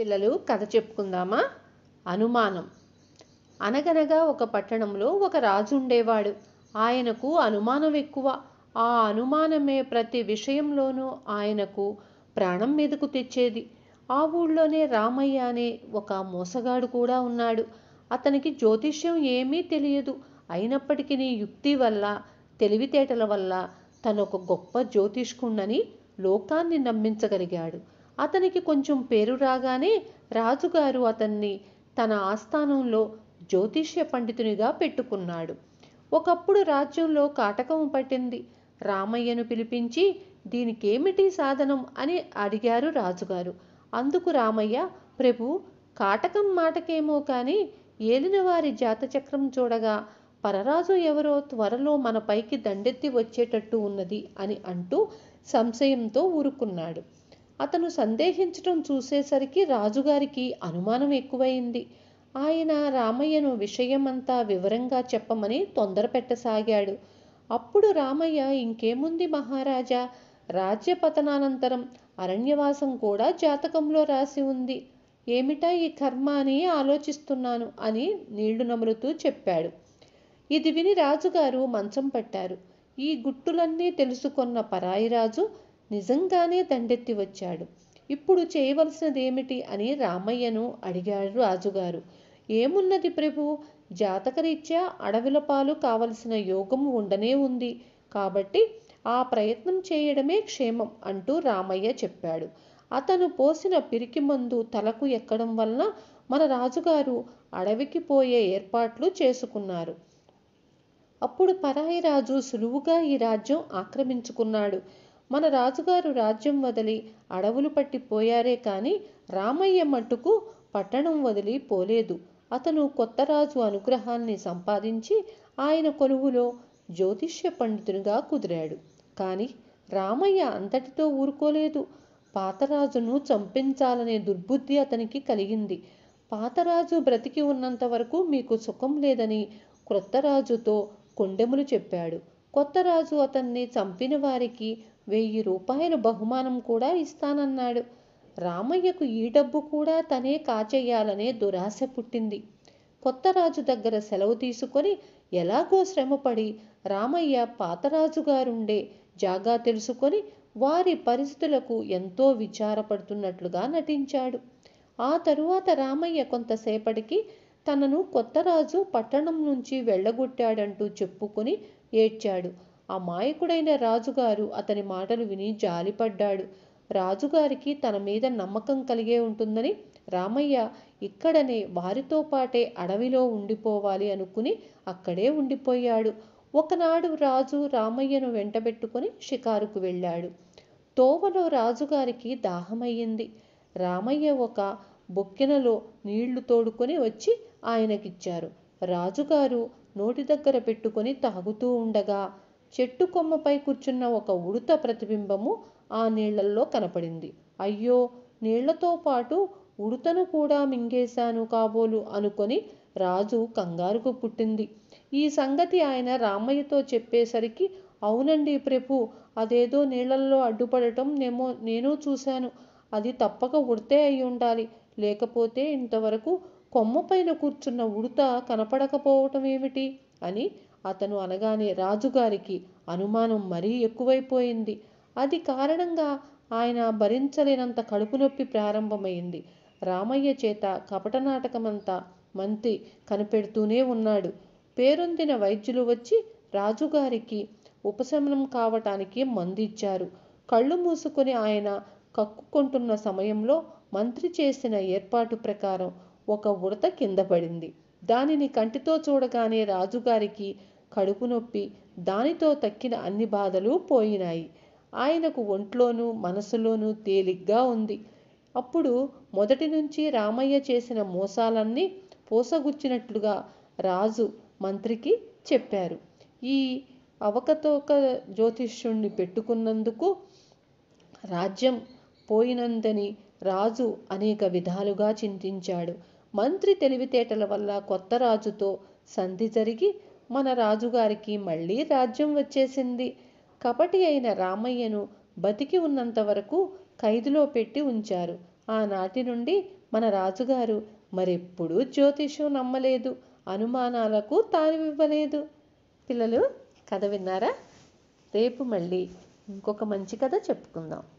పిల్లలు కథ చెప్పుకుందామా అనుమానం అనగనగా ఒక పట్టణంలో ఒక రాజు ఉండేవాడు ఆయనకు అనుమానం ఎక్కువ ఆ అనుమానమే ప్రతి విషయంలోనూ ఆయనకు ప్రాణం మీదకు తెచ్చేది ఆ ఊళ్ళోనే రామయ్య అనే ఒక మోసగాడు కూడా ఉన్నాడు అతనికి జ్యోతిష్యం ఏమీ తెలియదు అయినప్పటికీ యుక్తి వల్ల తెలివితేటల వల్ల ఒక గొప్ప జ్యోతిష్కుండని లోకాన్ని నమ్మించగలిగాడు అతనికి కొంచెం పేరు రాగానే రాజుగారు అతన్ని తన ఆస్థానంలో జ్యోతిష్య పండితునిగా పెట్టుకున్నాడు ఒకప్పుడు రాజ్యంలో కాటకం పట్టింది రామయ్యను పిలిపించి దీనికేమిటి సాధనం అని అడిగారు రాజుగారు అందుకు రామయ్య ప్రభు కాటకం మాటకేమో కానీ ఏలినవారి జాతచక్రం చూడగా పరరాజు ఎవరో త్వరలో మనపైకి దండెత్తి వచ్చేటట్టు ఉన్నది అని అంటూ సంశయంతో ఊరుకున్నాడు అతను సందేహించటం చూసేసరికి రాజుగారికి అనుమానం ఎక్కువైంది ఆయన రామయ్యను విషయమంతా వివరంగా చెప్పమని తొందర పెట్టసాగాడు అప్పుడు రామయ్య ఇంకేముంది మహారాజా రాజ్య పతనానంతరం అరణ్యవాసం కూడా జాతకంలో రాసి ఉంది ఏమిటా ఈ కర్మ అని ఆలోచిస్తున్నాను అని నీళ్లు నములుతూ చెప్పాడు ఇది విని రాజుగారు మంచం పట్టారు ఈ గుట్టులన్నీ తెలుసుకున్న పరాయిరాజు నిజంగానే దండెత్తి వచ్చాడు ఇప్పుడు చేయవలసినదేమిటి అని రామయ్యను అడిగాడు రాజుగారు ఏమున్నది ప్రభు జాతకరీత్యా అడవిల పాలు కావలసిన యోగం ఉండనే ఉంది కాబట్టి ఆ ప్రయత్నం చేయడమే క్షేమం అంటూ రామయ్య చెప్పాడు అతను పోసిన పిరికి మందు తలకు ఎక్కడం వలన మన రాజుగారు అడవికి పోయే ఏర్పాట్లు చేసుకున్నారు అప్పుడు పరాయి రాజు సులువుగా ఈ రాజ్యం ఆక్రమించుకున్నాడు మన రాజుగారు రాజ్యం వదిలి అడవులు పట్టిపోయారే కానీ రామయ్య మట్టుకు పట్టణం వదిలి పోలేదు అతను కొత్త రాజు అనుగ్రహాన్ని సంపాదించి ఆయన కొలువులో జ్యోతిష్య పండితునిగా కుదిరాడు కానీ రామయ్య అంతటితో ఊరుకోలేదు పాతరాజును చంపించాలనే దుర్బుద్ధి అతనికి కలిగింది పాతరాజు బ్రతికి ఉన్నంత వరకు మీకు సుఖం లేదని క్రొత్త రాజుతో కొండెములు చెప్పాడు కొత్త రాజు అతన్ని చంపిన వారికి వెయ్యి రూపాయలు బహుమానం కూడా ఇస్తానన్నాడు రామయ్యకు ఈ డబ్బు కూడా తనే కాచెయ్యాలనే దురాశ పుట్టింది కొత్త రాజు దగ్గర సెలవు తీసుకొని ఎలాగో శ్రమపడి రామయ్య పాతరాజుగారుండే జాగా తెలుసుకొని వారి పరిస్థితులకు ఎంతో విచారపడుతున్నట్లుగా నటించాడు ఆ తరువాత రామయ్య కొంతసేపటికి తనను కొత్త రాజు పట్టణం నుంచి వెళ్ళగొట్టాడంటూ చెప్పుకుని ఏడ్చాడు ఆ మాయకుడైన రాజుగారు అతని మాటలు విని జాలిపడ్డాడు రాజుగారికి తన మీద నమ్మకం కలిగే ఉంటుందని రామయ్య ఇక్కడనే వారితో పాటే అడవిలో ఉండిపోవాలి అనుకుని అక్కడే ఉండిపోయాడు ఒకనాడు రాజు రామయ్యను వెంటబెట్టుకుని షికారుకు వెళ్ళాడు తోవలో రాజుగారికి దాహమయ్యింది రామయ్య ఒక బొక్కెనలో నీళ్లు తోడుకొని వచ్చి ఆయనకిచ్చారు రాజుగారు నోటి దగ్గర పెట్టుకొని తాగుతూ ఉండగా చెట్టు కొమ్మపై కూర్చున్న ఒక ఉడుత ప్రతిబింబము ఆ నీళ్లలో కనపడింది అయ్యో నీళ్లతో పాటు ఉడుతను కూడా మింగేశాను కాబోలు అనుకొని రాజు కంగారుకు పుట్టింది ఈ సంగతి ఆయన రామయ్యతో చెప్పేసరికి అవునండి ప్రభు అదేదో నీళ్లలో అడ్డుపడటం నేమో నేను చూశాను అది తప్పక ఉడితే అయి ఉండాలి లేకపోతే ఇంతవరకు కొమ్మ పైన కూర్చున్న ఉడత కనపడకపోవటం ఏమిటి అని అతను అనగానే రాజుగారికి అనుమానం మరీ ఎక్కువైపోయింది అది కారణంగా ఆయన భరించలేనంత కడుపు నొప్పి ప్రారంభమైంది రామయ్య చేత కపట నాటకమంతా మంత్రి కనిపెడుతూనే ఉన్నాడు పేరొందిన వైద్యులు వచ్చి రాజుగారికి ఉపశమనం కావటానికి మందిచ్చారు కళ్ళు మూసుకొని ఆయన కక్కుకుంటున్న సమయంలో మంత్రి చేసిన ఏర్పాటు ప్రకారం ఒక ఉడత కింద పడింది దానిని కంటితో చూడగానే రాజుగారికి కడుపు నొప్పి దానితో తక్కిన అన్ని బాధలు పోయినాయి ఆయనకు ఒంట్లోనూ మనసులోనూ తేలిగ్గా ఉంది అప్పుడు మొదటి నుంచి రామయ్య చేసిన మోసాలన్నీ పోసగుచ్చినట్లుగా రాజు మంత్రికి చెప్పారు ఈ అవకతోక జ్యోతిష్యుణ్ణి పెట్టుకున్నందుకు రాజ్యం పోయినందని రాజు అనేక విధాలుగా చింతించాడు మంత్రి తెలివితేటల వల్ల కొత్త రాజుతో సంధి జరిగి మన రాజుగారికి మళ్ళీ రాజ్యం వచ్చేసింది కపటి అయిన రామయ్యను బతికి ఉన్నంత వరకు ఖైదులో పెట్టి ఉంచారు ఆనాటి నుండి మన రాజుగారు మరెప్పుడూ జ్యోతిష్యం నమ్మలేదు అనుమానాలకు తానివివ్వలేదు పిల్లలు కథ విన్నారా రేపు మళ్ళీ ఇంకొక మంచి కథ చెప్పుకుందాం